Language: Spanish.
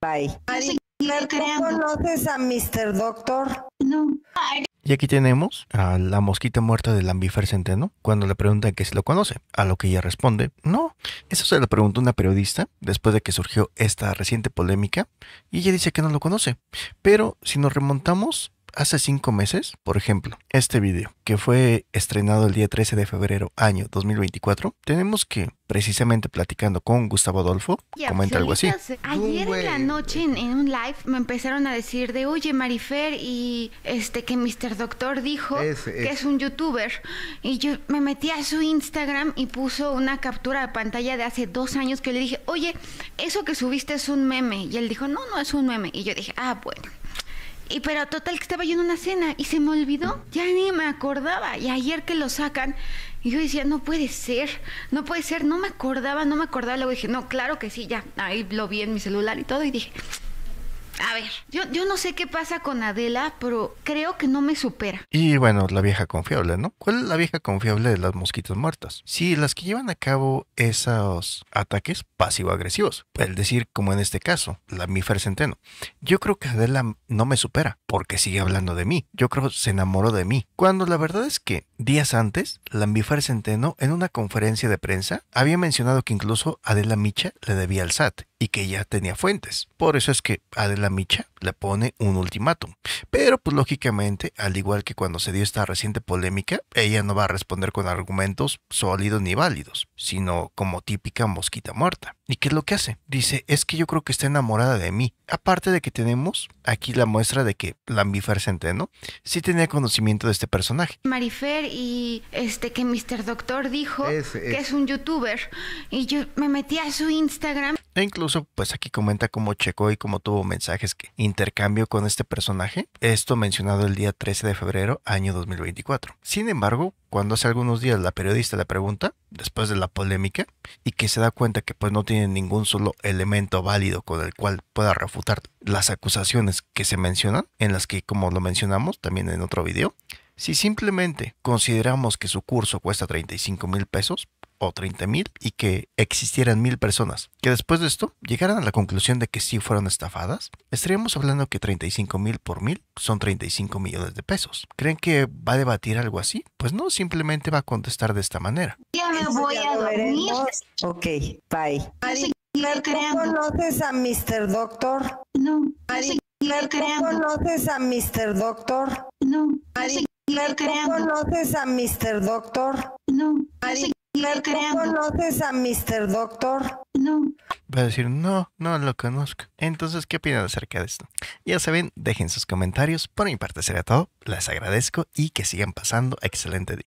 Bye. conoces a Mr. Doctor? No. Y aquí tenemos a la mosquita muerta del Ambifer Centeno cuando le preguntan que si lo conoce, a lo que ella responde, no. Eso se lo preguntó una periodista después de que surgió esta reciente polémica y ella dice que no lo conoce. Pero si nos remontamos hace cinco meses, por ejemplo, este video que fue estrenado el día 13 de febrero año 2024, tenemos que precisamente platicando con Gustavo Adolfo, comenta algo así. Ayer en la noche en, un live me empezaron a decir de, oye Marifer, y este que Mr. Doctor dijo que es un youtuber. Y yo me metí a su Instagram y puso una captura de pantalla de hace dos años que le dije, oye, eso que subiste es un meme. Y él dijo, no, no es un meme. Y yo dije, ah, bueno. Y pero total que estaba yo en una cena y se me olvidó, ya ni me acordaba. Y ayer que lo sacan, y yo decía, no puede ser, no puede ser, no me acordaba, no me acordaba. Luego dije, no, claro que sí, ya. Ahí lo vi en mi celular y todo y dije, a ver, yo, yo no sé qué pasa con Adela, pero creo que no me supera. Y bueno, la vieja confiable, ¿no? ¿Cuál es la vieja confiable de las mosquitas muertas? Sí, las que llevan a cabo esos ataques pasivo-agresivos. Es decir, como en este caso, la Mifer Centeno. Yo creo que Adela no me supera porque sigue hablando de mí. Yo creo que se enamoró de mí. Cuando la verdad es que días antes, la Lambifer Centeno, en una conferencia de prensa, había mencionado que incluso Adela Micha le debía al SAT y que ya tenía fuentes. Por eso es que Adela Micha le pone un ultimátum. Pero pues lógicamente, al igual que cuando se dio esta reciente polémica, ella no va a responder con argumentos sólidos ni válidos, sino como típica mosquita muerta. ¿Y qué es lo que hace? Dice, es que yo creo que está enamorada de mí. Aparte de que tenemos aquí la muestra de que Lambifer Centeno sí tenía conocimiento de este personaje. Marifer y este que Mr. Doctor dijo que es un youtuber y yo me metí a su Instagram e incluso, pues aquí comenta cómo checó y cómo tuvo mensajes que intercambio con este personaje. Esto mencionado el día 13 de febrero, año 2024. Sin embargo, cuando hace algunos días la periodista le pregunta, después de la polémica, y que se da cuenta que pues no tiene ningún solo elemento válido con el cual pueda refutar las acusaciones que se mencionan, en las que como lo mencionamos también en otro video, si simplemente consideramos que su curso cuesta 35 mil pesos, o 30 mil y que existieran mil personas que después de esto llegaran a la conclusión de que sí fueron estafadas, estaríamos hablando que 35 mil por mil son 35 millones de pesos. ¿Creen que va a debatir algo así? Pues no, simplemente va a contestar de esta manera. Ya me voy a dormir. Ok, bye. conoces a Mr. Doctor? No. conoces a Mr. Doctor? No. conoces a Mr. Doctor? No conoces a Mr. Doctor? No. Va a decir, no, no lo conozco. Entonces, ¿qué opinan acerca de esto? Ya saben, dejen sus comentarios. Por mi parte sería todo. Les agradezco y que sigan pasando. Excelente día.